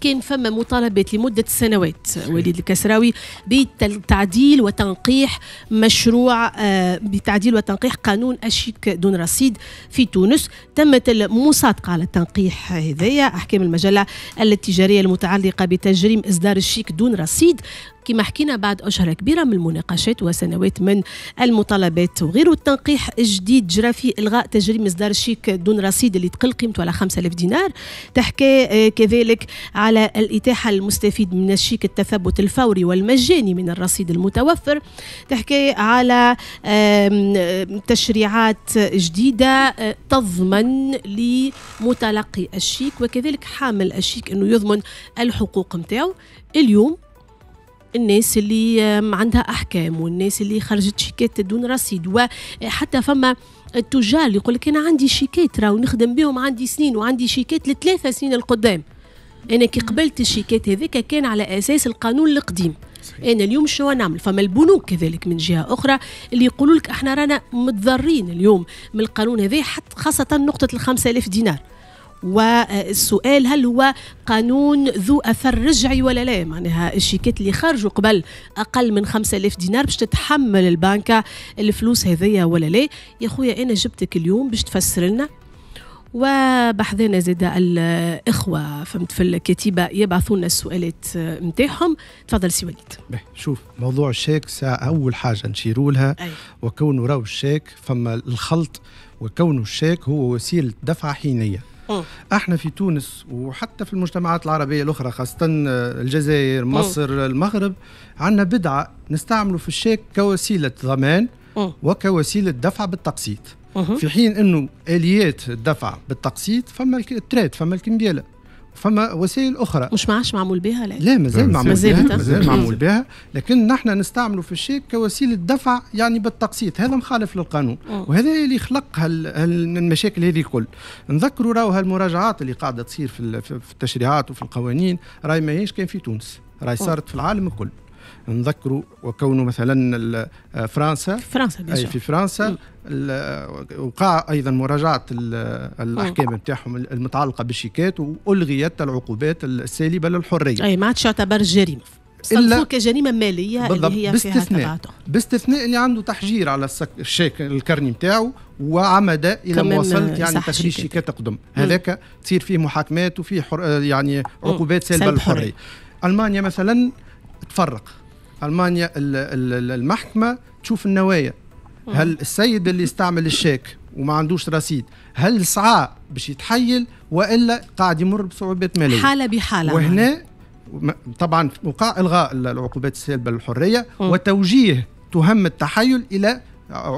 كان فما مطالبات لمدة سنوات وليد الكسراوي بتعديل وتنقيح مشروع آه، بتعديل وتنقيح قانون الشيك دون رصيد في تونس تمت المصادقة على التنقيح هذايا أحكام المجلة التجارية المتعلقة بتجريم إصدار الشيك دون رصيد كما حكينا بعد أشهر كبيرة من المناقشات وسنوات من المطالبات وغير التنقيح الجديد جرى في إلغاء تجريم إصدار شيك دون رصيد اللي تقل قيمته على 5000 دينار تحكي آه، كذلك على الإتاحة للمستفيد من الشيك التثبت الفوري والمجاني من الرصيد المتوفر تحكي على تشريعات جديدة آه، تضمن لمتلقي الشيك وكذلك حامل الشيك أنه يضمن الحقوق متاعه اليوم الناس اللي عندها احكام والناس اللي خرجت شيكات دون رصيد وحتى فما التجار اللي يقول لك انا عندي شيكات راه نخدم بهم عندي سنين وعندي شيكات لثلاثة سنين القدام انا كي قبلت الشيكات هذيك كان على اساس القانون القديم صحيح. انا اليوم شو نعمل فما البنوك كذلك من جهه اخرى اللي يقولوا لك احنا رانا متضرين اليوم من القانون هذا حتى خاصه نقطه ال 5000 دينار والسؤال هل هو قانون ذو اثر رجعي ولا لا معناها الشيكات اللي خرجوا قبل اقل من 5000 دينار باش تتحمل البنكه الفلوس هذيا ولا لا يا خويا انا جبتك اليوم باش تفسر لنا وبحذنا زاد الاخوه فهمت في الكتيبه يبعثوا لنا السؤالات نتاعهم تفضل سي وليد شوف موضوع الشيك اول حاجه نشيروا لها وكونه راهو الشيك فما الخلط وكونه الشيك هو وسيله دفع حينيه اه. احنا في تونس وحتى في المجتمعات العربيه الاخرى خاصه آه، الجزائر اه. مصر م. المغرب عندنا بدعه نستعمله في الشيك كوسيله ضمان وكوسيله دفع بالتقسيط في حين انه اليات الدفع بالتقسيط فما التريد فما الكمبياله فما وسائل اخرى مش معاش معمول بها لا لا مازال معمول بها مازال معمول بها لكن نحن نستعملوا في الشيك كوسيله دفع يعني بالتقسيط هذا مخالف للقانون وهذا اللي خلق المشاكل هذه الكل نذكروا راهو هالمراجعات اللي قاعده تصير في التشريعات وفي القوانين راهي ماهيش كان في تونس راهي صارت في العالم الكل نذكروا وكونه مثلا آه، فرنسا فرنسا أي في فرنسا آه، وقع ايضا مراجعه آه، الاحكام نتاعهم المتعلقه بالشيكات والغيت العقوبات السالبه للحريه اي ما عادش يعتبر جريمه الا كجريمه ماليه اللي هي باستثناء فيها باستثناء اللي عنده تحجير على الشيك الكرني نتاعو وعمد الى وصلت يعني تحرير شيكات تقدم هذاك تصير فيه محاكمات وفيه حر يعني عقوبات سلبة للحرية المانيا مثلا تفرق المانيا المحكمه تشوف النوايا هل السيد اللي استعمل الشيك وما عندوش رصيد هل سعى باش يتحيل والا قاعد يمر بصعوبات ماليه حاله بحاله وهنا طبعا وقع الغاء العقوبات السالبه للحريه وتوجيه تهم التحيل الى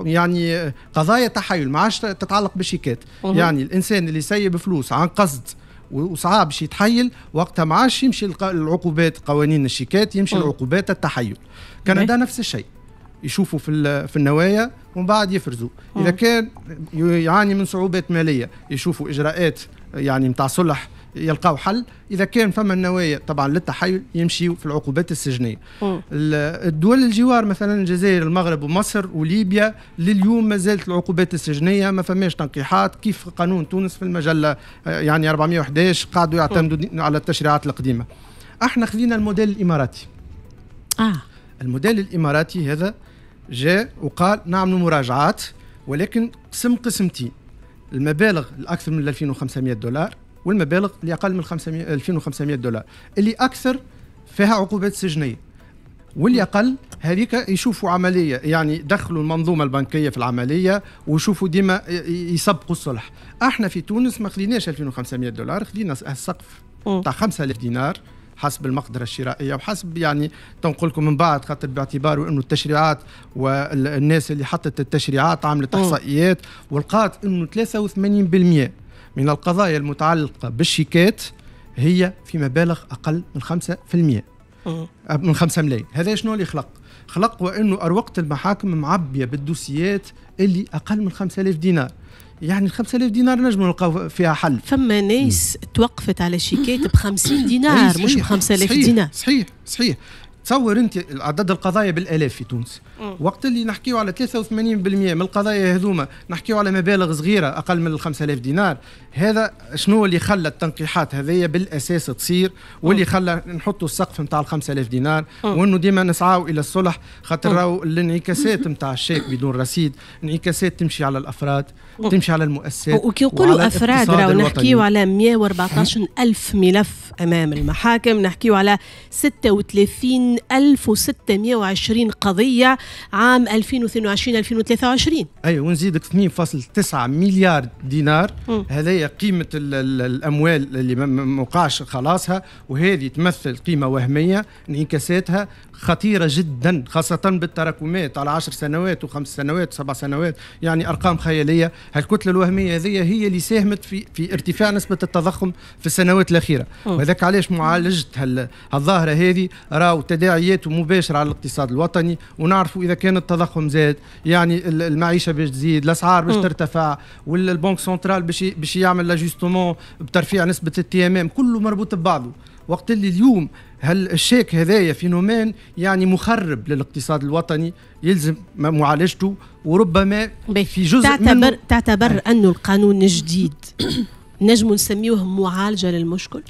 يعني قضايا تحيل ما عادش تتعلق بشيكات يعني الانسان اللي سيب فلوس عن قصد وصعب شي يتحيل وقتها ما عادش يمشي العقوبات قوانين الشيكات يمشي العقوبات التحيل كندا نفس الشيء يشوفوا في في النوايا ومن بعد يفرزوا اذا كان يعاني من صعوبات ماليه يشوفوا اجراءات يعني نتاع صلح يلقاو حل اذا كان فما النوايا طبعا للتحايل يمشيوا في العقوبات السجنيه الدول الجوار مثلا الجزائر المغرب ومصر وليبيا لليوم ما زالت العقوبات السجنيه ما فماش تنقيحات كيف قانون تونس في المجله آه، يعني 411 قعدوا يعتمدوا على التشريعات القديمه احنا خذينا الموديل الاماراتي اه الموديل الاماراتي هذا جاء وقال نعمل مراجعات ولكن قسم قسمتين المبالغ الاكثر من 2500 دولار والمبالغ اللي اقل من 500 2500 دولار اللي اكثر فيها عقوبات سجنيه واللي اقل هذيك يشوفوا عمليه يعني دخلوا المنظومه البنكيه في العمليه ويشوفوا ديما يسبقوا الصلح احنا في تونس ما خليناش 2500 دولار خلينا السقف تاع 5000 دينار حسب المقدره الشرائيه وحسب يعني لكم من بعد خاطر باعتبار انه التشريعات والناس اللي حطت التشريعات عملت احصائيات ولقات انه 83% من القضايا المتعلقة بالشيكات هي في مبالغ أقل من 5% من 5 ملايين هذا شنو اللي خلق خلق وأنه أروقة المحاكم معبية بالدوسيات اللي أقل من 5000 دينار يعني 5000 دينار نجموا نلقاو فيها حل فما ناس توقفت على شيكات ب 50 دينار مش ب 5000 دينار صحيح صحيح تصور انت عدد القضايا بالالاف في تونس وقت اللي نحكيو على 83% من القضايا هذوما نحكيو على مبالغ صغيره اقل من 5000 دينار هذا شنو اللي خلى التنقيحات هذيا بالاساس تصير واللي خلى نحطوا السقف نتاع ال 5000 دينار وانه ديما نسعاو الى الصلح خاطر راهو الانعكاسات نتاع الشيك بدون رصيد انعكاسات تمشي على الافراد تمشي على المؤسسات وكي نقولوا افراد راهو نحكيو على 114 الف ملف امام المحاكم نحكيو على 36 1620 قضية عام 2022-2023 أي أيوة، ونزيدك 2.9 مليار دينار هذه قيمة الأموال اللي ما وقعش خلاصها وهذه تمثل قيمة وهمية انعكاساتها خطيرة جدا خاصة بالتراكمات على 10 سنوات وخمس سنوات وسبع سنوات يعني أرقام خيالية هالكتلة الوهمية هذه هي اللي ساهمت في, في ارتفاع نسبة التضخم في السنوات الأخيرة وهذاك علاش معالجة هالظاهرة هذه راهو تداعياته مباشرة على الاقتصاد الوطني ونعرفوا إذا كان التضخم زاد يعني المعيشة باش تزيد الأسعار باش ترتفع والبنك سنترال باش يعمل لاجستومون بترفيع نسبة التي ام ام كله مربوط ببعضه وقت اللي اليوم هل الشيك هذايا فينومين يعني مخرب للاقتصاد الوطني يلزم معالجته وربما في جزء تعتبر منه آه. تعتبر أنه القانون الجديد نجم نسميوه معالجة للمشكل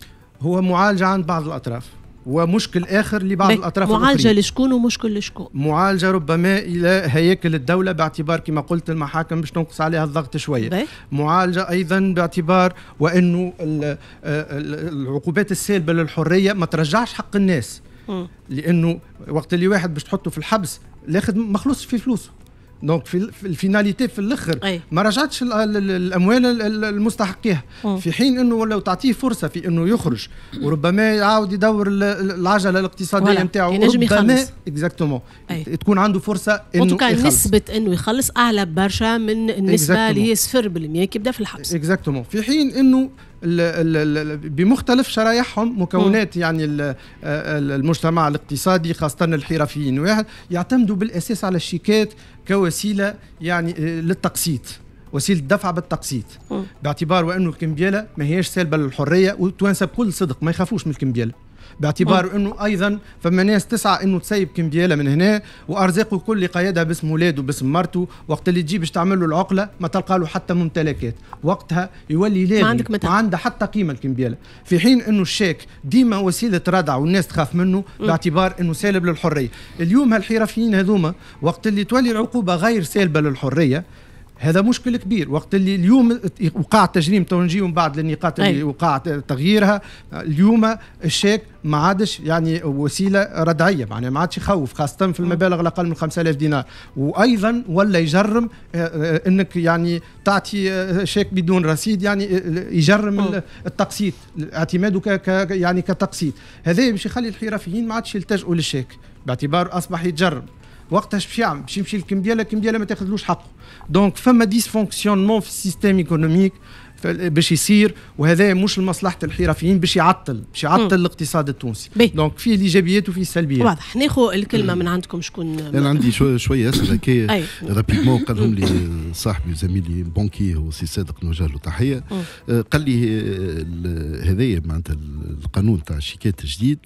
هو معالجة عند بعض الأطراف ومشكل اخر لبعض الاطراف معالجه لشكون ومشكل لشكون معالجه ربما الى هياكل الدوله باعتبار كما قلت المحاكم باش تنقص عليها الضغط شويه بي. معالجه ايضا باعتبار وانه آه، العقوبات السالبه للحريه ما ترجعش حق الناس م. لانه وقت اللي واحد باش تحطه في الحبس لاخذ مخلوص في فلوسه دونك في الفيناليتي في الاخر ما رجعتش الاموال المستحقيها في حين انه ولو تعطيه فرصه في انه يخرج وربما يعاود يدور العجله الاقتصاديه نتاعو ربما اكزاكتومون تكون عنده فرصه انه يخلص نسبه انه يخلص اعلى برشا من النسبه اللي هي 0% كيبدا في الحبس اكزاكتومون في حين انه بمختلف شرائحهم مكونات يعني المجتمع الاقتصادي خاصة الحرفيين يعتمدوا بالأساس على الشيكات كوسيلة يعني آه، للتقسيط وسيلة دفع بالتقسيط باعتبار وأنه الكمبيالة ما هياش سالبة للحرية وتوانسة بكل صدق ما يخافوش من الكمبيالة باعتبار انه ايضا فما ناس تسعى انه تسيب كمبياله من هنا وارزاق كل قيادها باسم ولاده باسم مرته وقت اللي تجي باش تعمل له العقله ما تلقى له حتى ممتلكات وقتها يولي لاغي ما عندك ما عندها حتى قيمه الكمبياله في حين انه الشيك ديما وسيله ردع والناس تخاف منه باعتبار انه سالب للحريه اليوم هالحرفيين هذوما وقت اللي تولي العقوبه غير سالبه للحريه هذا مشكل كبير وقت اللي اليوم وقع تجريم تو من بعد النقاط اللي أيوة. وقع تغييرها اليوم الشيك ما عادش يعني وسيله ردعيه معناها ما عادش يخوف خاصه في المبالغ الاقل من 5000 دينار وايضا ولا يجرم آه، آه، انك يعني تعطي آه، شيك بدون رصيد يعني يجرم التقسيط اعتماده ك يعني كتقسيط هذا باش يخلي الحرفيين ما عادش يلتجئوا للشيك باعتبار اصبح يتجرم وقتاش باش يعمل باش يمشي للكمبياله الكمبياله ما تاخذلوش حقه دونك فما ديسفونكسيونمون في السيستيم ايكونوميك باش يصير وهذا مش لمصلحه الحرفيين باش يعطل باش يعطل الاقتصاد التونسي دونك فيه الايجابيات وفيه السلبيات واضح ناخذ الكلمه من عندكم شكون انا عندي شويه شويه اسئله كي رابيدمون قالهم لي صاحبي وزميلي بونكي هو سي صادق نوجه له تحيه قال لي آه، هذايا معناتها القانون تاع الشيكات الجديد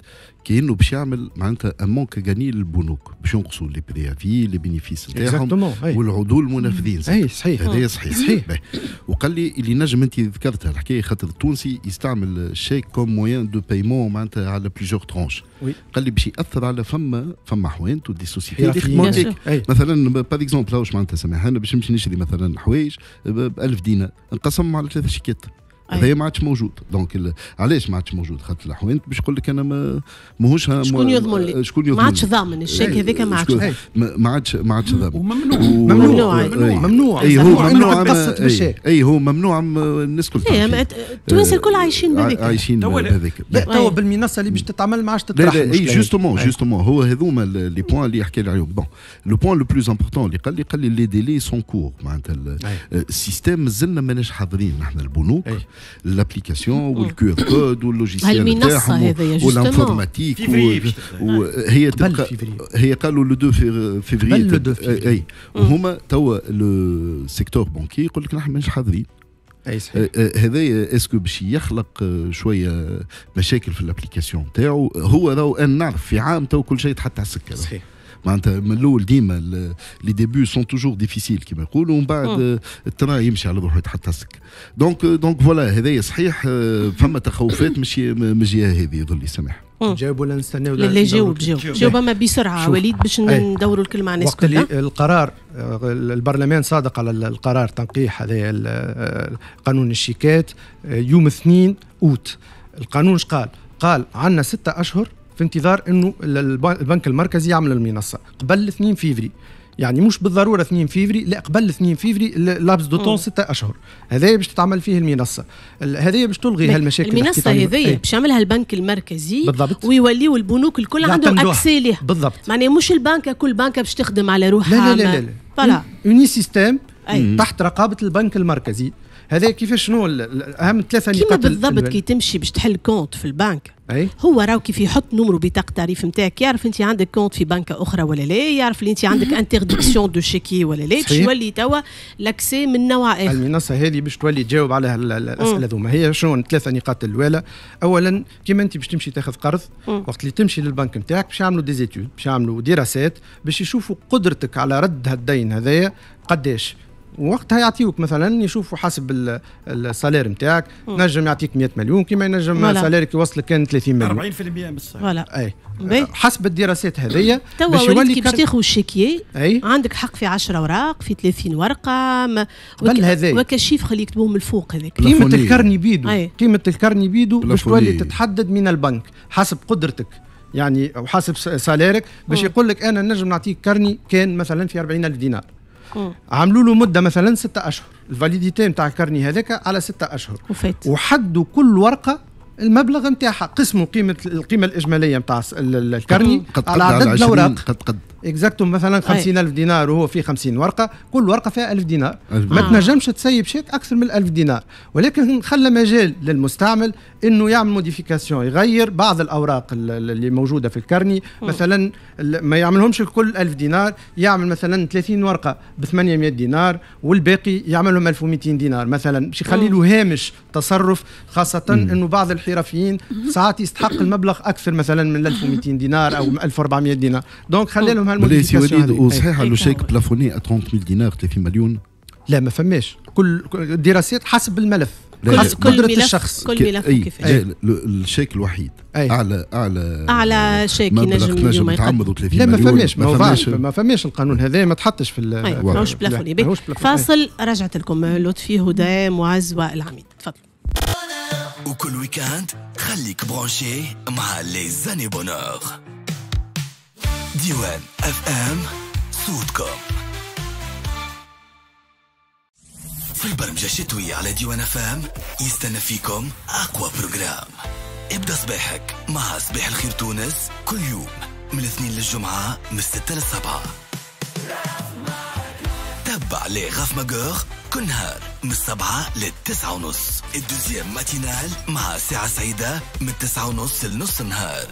كانه باش يعمل معناتها مونك غاني للبنوك باش ينقصوا لي بريافي لي بينيفيس نتاعهم والعضو المنفذين اي صحيح هذا صحيح صحيح وقال لي اللي نجم انت ذكرتها الحكايه خاطر التونسي يستعمل الشيك كوم موان دو بايمون معناتها على بليجور ترونش قال لي باش ياثر على فما فما حوانت ودي سوسيتي مثلا باغ اكزومبل معناتها انا باش نمشي نشري مثلا حوايج ب 1000 دينار نقسمهم على ثلاث شيكات هذا ما عادش موجود دونك علاش ما عادش موجود خاطر الحوانت باش يقول لك انا ما ماهوش شكون يضمن لي شكون يضمن ما عادش ضامن الشيك هذاك ما عادش ما عادش ما عادش ضامن وممنوع ممنوع ممنوع ممنوع اي هو ممنوع اي هو ممنوع الناس الكل إيه، التوانسه الكل عايشين بهذاك عايشين بهذاك توا بالمنصه اللي باش تتعمل ما عادش تطرح اي جوستومون جوستومون هو هذوما لي بوان اللي يحكي لي عليهم بون لو بوان لو بلوز امبورتون اللي قال لي قال لي لي ديلي سون كور معناتها السيستيم مازلنا ماناش حاضرين نحن البنوك الابليكاسيون والكيو ار كود واللوجيسيال نتاعهم والانفورماتيك هي تبقى هي قالوا لو 2 فيفري اي وهما توا لو سيكتور بانكي يقول لك نحن مش حاضرين هذا اسكو باش يخلق شويه مشاكل في الابليكاسيون نتاعو هو راهو ان نعرف في عام تو كل شيء تحط على السكه صحيح معناتها من الاول ديما لي ديبي سون توجور ديفيسيل كيما يقولوا ومن بعد ترى يمشي على روحه يتحط هسك دونك دونك فوالا هذايا صحيح آه، فما تخوفات مش من الجهه هذه يظل لي سامح نجاوب ولا نستناو لا لا جاوب جاوب جاوب اما بسرعه وليد باش إيه. ندوروا الكلمه على الناس وقت اللي القرار البرلمان صادق على القرار تنقيح هذا قانون الشيكات آه، يوم اثنين اوت القانون قال؟ قال عندنا ستة اشهر في انتظار انه البنك المركزي يعمل المنصه قبل 2 فيفري يعني مش بالضروره 2 فيفري لا قبل 2 فيفري لابس دو طون 6 اشهر هذايا باش تتعمل فيه المنصه هذايا باش تلغي هالمشاكل المنصه هذايا إيه. باش يعملها البنك المركزي بالضبط ويوليو البنوك الكل عندهم اكسي ليها بالضبط معناها مش البنك كل بنك باش تخدم على روحها لا لا لا لا, لا. اوني سيستيم تحت رقابه البنك المركزي هذا كيفاش شنو اهم ثلاثه نقاط كيما بالضبط كي تمشي باش تحل كونت في البنك أي؟ هو راهو كيف يحط نمرو بطاقه تعريف نتاعك يعرف انت عندك كونت في بنك اخرى ولا لا يعرف اللي انت عندك انتردكسيون دو شيكي ولا لا باش يولي توا لاكسي من نوع اخر المنصه هذه باش تولي تجاوب على الاسئله ذوما هي شنو ثلاثه نقاط الاولى اولا كيما انت باش تمشي تاخذ قرض وقت اللي تمشي للبنك نتاعك باش يعملوا ديزيتود باش يعملوا دراسات باش يشوفوا قدرتك على رد هالدين هذايا قداش وقتها يعطيوك مثلا يشوفوا حسب السالير نتاعك نجم يعطيك 100 مليون كما ينجم سالارك يوصلك كان 30 مليون 40% بالصح فوالا اي بي. حسب الدراسات هذيا توا وليد كي باش تاخذ الشيكيه عندك حق في 10 اوراق في 30 ورقه بل هذايا وكشيف اللي يكتبوه من الفوق هذاك قيمه الكرني بيدو قيمه الكرني بيدو باش تولي تتحدد من البنك حسب قدرتك يعني وحسب سالارك باش يقول لك انا نجم نعطيك كرني كان مثلا في 40000 دينار عملوا له مده مثلا ستة اشهر الفاليديتي نتاع الكرني هذاك على ستة اشهر وفات وحدوا كل ورقه المبلغ نتاعها قسموا قيمه القيمه الاجماليه نتاع الكرني على عدد الاوراق قد قد اكزاكتوم مثلا 50000 دينار وهو فيه 50 ورقه كل ورقه فيها 1000 دينار ما تنجمش تسيب شيك اكثر من 1000 دينار ولكن خلى مجال للمستعمل انه يعمل موديفيكاسيون يغير بعض الاوراق اللي موجوده في الكرني مثلا ما يعملهمش الكل 1000 دينار يعمل مثلا 30 ورقه ب 800 دينار والباقي يعملهم 1200 دينار مثلا باش يخلي له هامش تصرف خاصه انه بعض الحرفيين ساعات يستحق المبلغ اكثر مثلا من 1200 دينار او 1400 دينار دونك خلى لهم مع سي وليد وصحيح له شيك بلافوني 30 دينار 30 مليون لا ما فماش كل الدراسات حسب الملف حسب قدرة الشخص كل ملف كيفاش الشيك الوحيد أي. اعلى اعلى اعلى شيك ينجم ينجم يتعمدوا 30 لا ما فماش ما فماش ما فماش القانون هذا ما تحطش في طيب، ماهوش بلافوني فاصل رجعت لكم لطفي هدى معز والعميد تفضل وكل ويكاند خليك برونشي مع لي زاني بونور ديوان اف ام صوتكم في البرمجة الشتوية على ديوان اف ام يستنى فيكم اقوى بروجرام ابدا صباحك مع صباح الخير تونس كل يوم من الاثنين للجمعة من 6 للسبعة لي لغاف مجور كل نهار من السبعة للتسعة ونص الدوزيام ماتينال مع ساعة سعيدة من التسعة ونص لنص النهار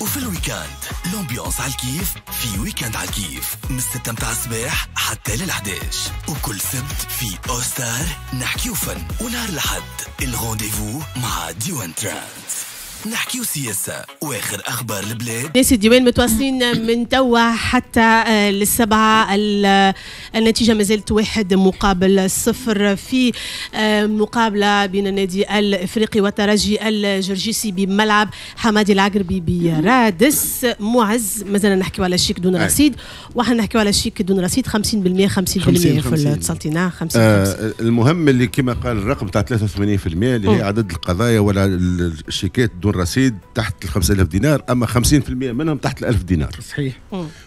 وفي الويكاند لومبيونس على الكيف في ويكاند على الكيف من الستة متاع الصباح حتى للحداش وكل سبت في أوستار نحكي وفن ونهار الأحد الغونديفو مع ديوان ترانس نحكيو سياسة واخر اخبار البلاد ناس الديوان متواصلين من توا حتى آه، للسبعة آه، النتيجة ما زالت واحد مقابل صفر في آه، مقابلة بين النادي الافريقي والترجي الجرجيسي بملعب حمادي العقربي برادس معز مازال نحكيو على الشيك دون رصيد وحنا نحكيو على الشيك دون رصيد 50% 50%, 50 50%, 50%, 50, آه المهم اللي كما قال الرقم تاع 83% اللي هي عدد القضايا ولا الشيكات دون الرصيد تحت ال 5000 دينار اما 50% منهم تحت ال 1000 دينار صحيح,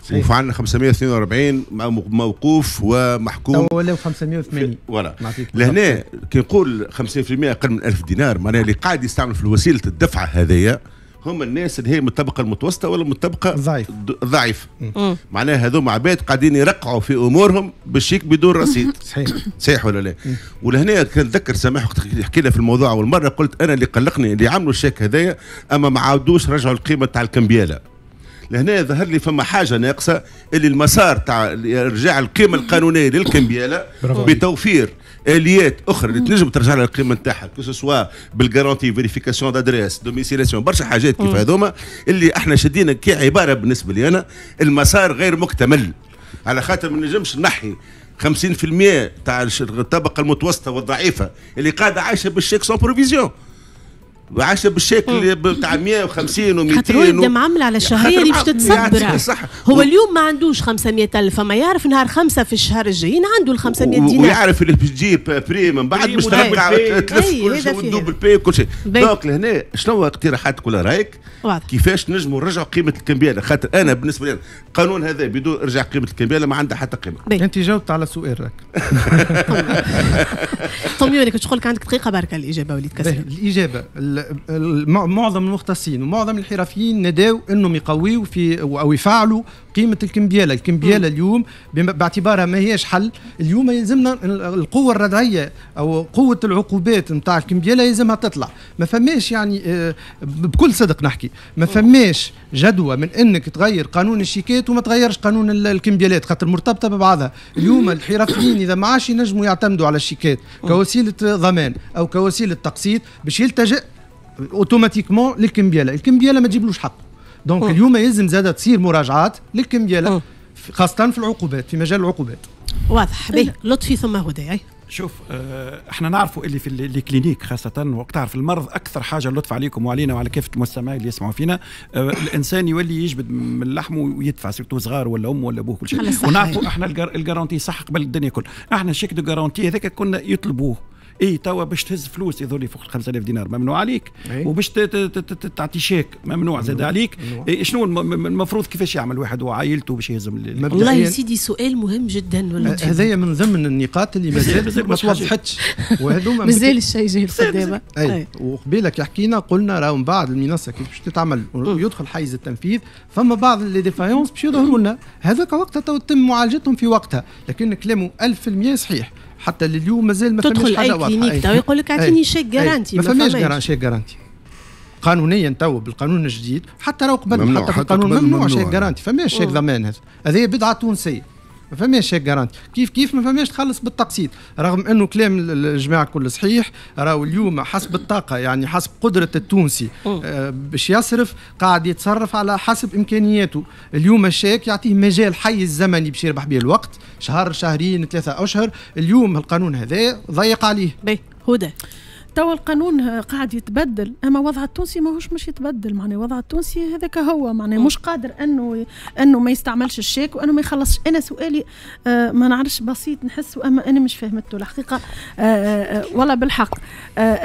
صحيح. وفي عندنا 542 موقوف ومحكوم ولا 580 فوالا لهنا كي نقول 50% اقل من 1000 دينار معناها اللي قاعد يستعمل في وسيله الدفع هذيا هم الناس اللي هي من الطبقه المتوسطه ولا من الطبقه ضعيف ضعيف معناها هذوما عباد قاعدين يرقعوا في امورهم بالشيك بدون رصيد صحيح صحيح ولا لا ولهنا كنتذكر سامح حكينا في الموضوع اول مره قلت انا اللي قلقني اللي عملوا الشيك هذايا اما ما عاودوش رجعوا القيمه تاع الكمبياله لهنا ظهر لي فما حاجه ناقصه اللي المسار تاع ارجاع القيمه القانونيه للكمبياله بتوفير اليات اخرى اللي تنجم ترجع لها القيمه نتاعها كو بالغارونتي فيريفيكاسيون دادريس دوميسيلاسيون برشا حاجات كيف هذوما اللي احنا شدينا كي عباره بالنسبه لي انا المسار غير مكتمل على خاطر ما نجمش نحي 50% تاع الطبقه المتوسطه والضعيفه اللي قاعده عايشه بالشيك سون بروفيزيون وعاش بالشكل بتاع 150 و200 خاطر ولد عمل على الشهريه اللي باش تتصبر صح هو اليوم ما عندوش 500 الف اما يعرف نهار خمسه في الشهر الجايين عنده ال 500 دينار ويعرف اللي باش تجيب بري من بعد باش تلف أيوة، كل شيء وتدوب البي وكل شيء دونك لهنا شنو اقتراحاتك ولا رايك كيفاش نجموا نرجعوا قيمه الكمبياله خاطر انا بالنسبه لي القانون هذا بدون ارجاع قيمه الكمبياله ما عندها حتى قيمه انت جاوبت على سؤال راك طميولك باش لك عندك دقيقه بركه الاجابه وليد كسر الاجابه معظم المختصين ومعظم الحرفيين نداو انهم يقويوا في او يفعلوا قيمه الكمبياله، الكمبياله اليوم باعتبارها ما هيش حل، اليوم يلزمنا القوه الردعيه او قوه العقوبات نتاع الكمبياله يلزمها تطلع، ما فماش يعني آه، بكل صدق نحكي، ما فماش جدوى من انك تغير قانون الشيكات وما تغيرش قانون الكمبيالات خاطر مرتبطه ببعضها، اليوم الحرفيين اذا ما عادش ينجموا يعتمدوا على الشيكات كوسيله ضمان او كوسيله تقسيط باش يلتجئ اوتوماتيكمون للكمبياله الكمبياله ما تجيبلوش حقه دونك اليوم يلزم زاده تصير مراجعات للكمبياله خاصه في العقوبات في مجال العقوبات واضح إيه. به لطفي ثم هدى شوف آه، احنا نعرفوا اللي في الكلينيك خاصه وقت تعرف المرض اكثر حاجه اللطف عليكم وعلينا وعلى كافه المستمعين اللي يسمعوا فينا آه، الانسان يولي يجبد من لحمه ويدفع سيرتو صغار ولا امه ولا ابوه كل شيء ونعرفوا احنا الجارونتي صح قبل الدنيا كل احنا شيك دو جارونتي هذاك كنا يطلبوه اي توا باش تهز فلوس يظهر فوق 5000 دينار ممنوع عليك إيه. وباش تعطي شيك ممنوع زاد عليك إيه، شنو المفروض كيفاش يعمل واحد وعائلته باش يهزم والله يا سيدي سؤال مهم جدا أه، هذايا من ضمن النقاط اللي مازال ما توضحتش وهذوما مازال الشيء جاي قدامه اي طيب. كي حكينا قلنا راه من بعد المنصه كيف باش تتعمل يدخل حيز التنفيذ فما بعض لي ديفايونس باش يظهروا لنا هذاك وقتها تتم معالجتهم في وقتها لكن كلامه 1000% صحيح حتى لليوم مازال ما تدخل اي كلينيك تو يقول لك اعطيني شيك جارانتي ما فماش شيك جارانتي قانونيا تو بالقانون الجديد حتى راه قبل حتى في ممنوع, ممنوع شيك جارانتي فماش شيك ضمان هذا هذه بضعه تونسيه ما فماش هيك جارانت كيف كيف ما فماش تخلص بالتقسيط رغم انه كلام الجماعه كل صحيح راهو اليوم حسب الطاقه يعني حسب قدره التونسي آه، باش يصرف قاعد يتصرف على حسب امكانياته اليوم الشيك يعطيه مجال حي الزمني باش يربح به الوقت شهر شهرين ثلاثه اشهر اليوم القانون هذا ضيق عليه هدى توا القانون قاعد يتبدل اما وضع التونسي ماهوش مش يتبدل معناه وضع التونسي هذاك هو معناه مش قادر انه انه ما يستعملش الشيك وانه ما يخلصش انا سؤالي آه، ما نعرفش بسيط نحس اما انا مش فهمته الحقيقه آه، آه، والله بالحق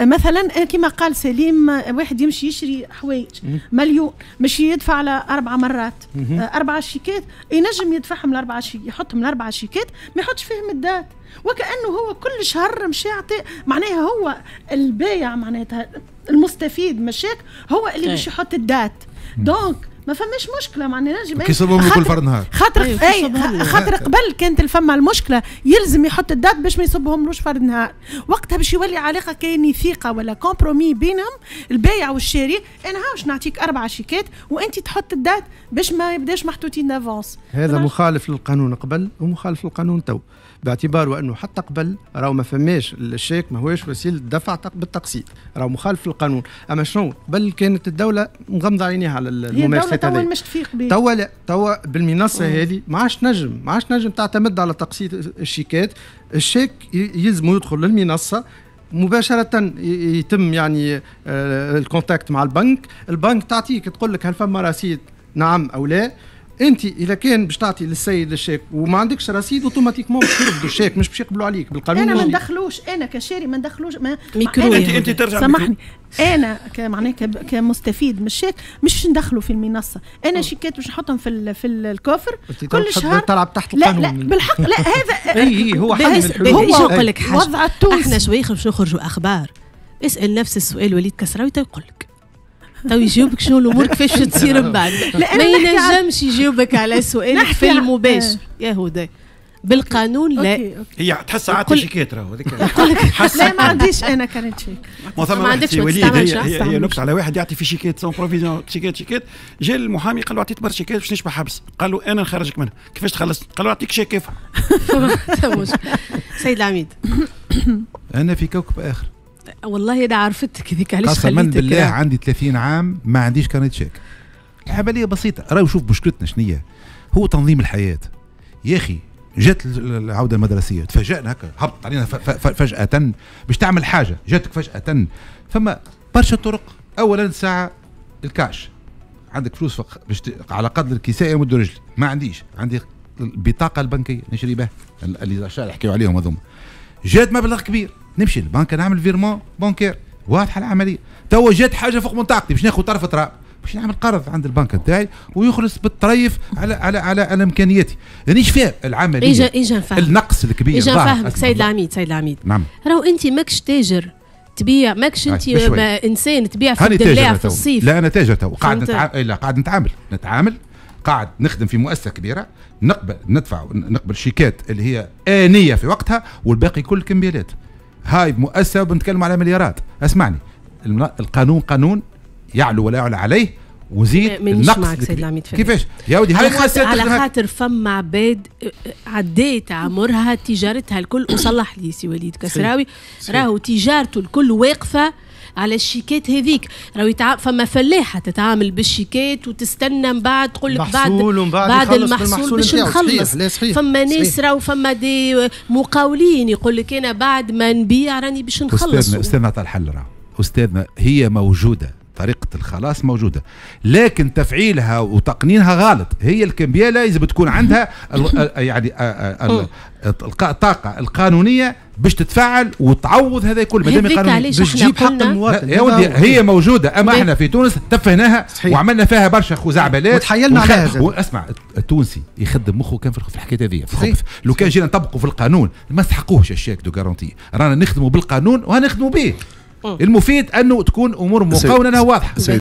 مثلا كما قال سليم واحد يمشي يشري حوايج مليون مش يدفع على اربع مرات اربع شيكات ينجم يدفعهم الاربع شيكات يحطهم الاربع شيكات ما يحطش فيهم الدات وكانه هو كل شهر مشاعته معناها هو البايع معناتها المستفيد مش هيك هو اللي باش إيه. يحط الدات دونك ما فماش مشكله معناها نجم كيصوبهم يصبهم كل فرد نهار خاطر أيوة، اي خاطر قبل كانت الفم المشكله يلزم يحط الدات باش ما يصبهم لوش فرد نهار وقتها باش يولي علاقه كاين ثقه ولا كومبرومي بينهم البايع والشاري انا هاوش نعطيك اربع شيكات وانت تحط الدات باش ما يبداش محطوطين افونس هذا مخالف للقانون قبل ومخالف للقانون تو باعتبار انه حتى قبل راهو ما فماش الشيك ما هوش وسيله دفع بالتقسيط راهو مخالف للقانون اما شنو قبل كانت الدوله مغمضه عينيها على الممارسه المنصات هذه مش تفيق لا توا توا بالمنصه هذه ما عادش نجم ما عادش نجم تعتمد على تقسيط الشيكات الشيك يلزم يدخل للمنصه مباشرة يتم يعني آه، الكونتاكت مع البنك البنك تعطيك تقول لك هل فما رصيد نعم أو لا انت اذا كان باش تعطي للسيد الشيك وما عندكش رصيد اوتوماتيكمون باش يرفضوا الشيك مش باش يقبلوا عليك بالقانون انا ما ندخلوش انا كشاري ما ندخلوش ما ميكرو انت انت ترجع سامحني انا معناها كمستفيد من الشيك مش باش ندخله في المنصه انا شيكات باش نحطهم في في الكوفر كل شهر تلعب تحت القانون لا لا بالحق لا هذا اي هو حل هو نقول لك حاجه وضع احنا شويه باش نخرجوا اخبار اسال نفس السؤال وليد كسراوي يقول لك تو يجاوبك شنو الامور كيفاش تصير من بعد ما ينجمش يجاوبك على سؤال في المباشر آه. يا هدى بالقانون لا أوكي. أوكي. هي تحس عاطي شيكات راهو لا ما عنديش انا كانت شيك ما ثم عندكش وليد هي, هي, هي نكت على واحد يعطي في شيكات سون بروفيزيون شيكات شيكات جا المحامي قال له اعطيت برشا شيكات باش نشبع حبس قال له انا نخرجك منها كيفاش تخلص قال له اعطيك شيكات سيد العميد انا في كوكب اخر والله ده عرفتك هذيك علاش قسما بالله كرا. يعني. عندي 30 عام ما عنديش كارنيت شيك عمليه بسيطه راهو شوف مشكلتنا شنية هو تنظيم الحياه يا اخي جات العوده المدرسيه تفاجئنا هكا هبط علينا فجاه باش تعمل حاجه جاتك فجاه فما برشا طرق اولا ساعه الكاش عندك فلوس فق... بشت... على قد الكساء يمد رجلي ما عنديش عندي البطاقه البنكيه نشري بها اللي الاشياء اللي حكيوا عليهم هذوما جات مبلغ كبير نمشي للبنك نعمل فيرمون بنكير واضحه العمليه تو جات حاجه فوق من طاقتي باش ناخذ طرف تراب باش نعمل قرض عند البنك نتاعي ويخلص بالطريف على على على, على امكانياتي رانيش يعني فيها العمليه إيجا إيجا النقص الكبير إيجا فاهمك سيد العميد سيد العميد نعم راهو انت ماكش تاجر تبيع ماكش انت ما انسان تبيع في الدلاع في الصيف لا انا تاجر تو قاعد نتعامل لا قاعد نتعامل نتعامل قاعد نخدم في مؤسسه كبيره نقبل ندفع نقبل شيكات اللي هي انيه في وقتها والباقي كل كمبيالات هاي مؤسسه بنتكلم على مليارات اسمعني القانون قانون يعلو ولا يعلى عليه وزيد النقص معك سيد العميد كيفاش يا ودي هاي خاطر على خاطر فما عباد عديت عمرها تجارتها الكل وصلح لي سي وليد كسراوي راهو تجارته الكل واقفه على الشيكات هذيك راهو يتع... فما فلاحه تتعامل بالشيكات وتستنى من بعد تقول لك بعد بعد المحصول باش نخلص فما ناس راهو فما دي مقاولين يقول لك انا بعد ما نبيع راني باش نخلص استاذنا استاذنا الحل راهو استاذنا هي موجوده طريقة الخلاص موجودة لكن تفعيلها وتقنينها غلط هي الكمبيالة لازم تكون عندها يعني آه، آه، الطاقة القانونية باش تتفعل وتعوض هذا كله مادام قانوني باش تجيب حق المواطن هي, هي موجوده اما احنا في تونس تفهناها صحيح. وعملنا فيها برشا خزعبلات وتحيلنا وخ... عليها و... اسمع التونسي يخدم مخه كان في الحكايه هذه في الخبث لو كان جينا نطبقوا في القانون ما استحقوهش الشيك دو جارونتي رانا نخدموا بالقانون وهنخدموا به المفيد انه تكون امور مقاوننه واضحه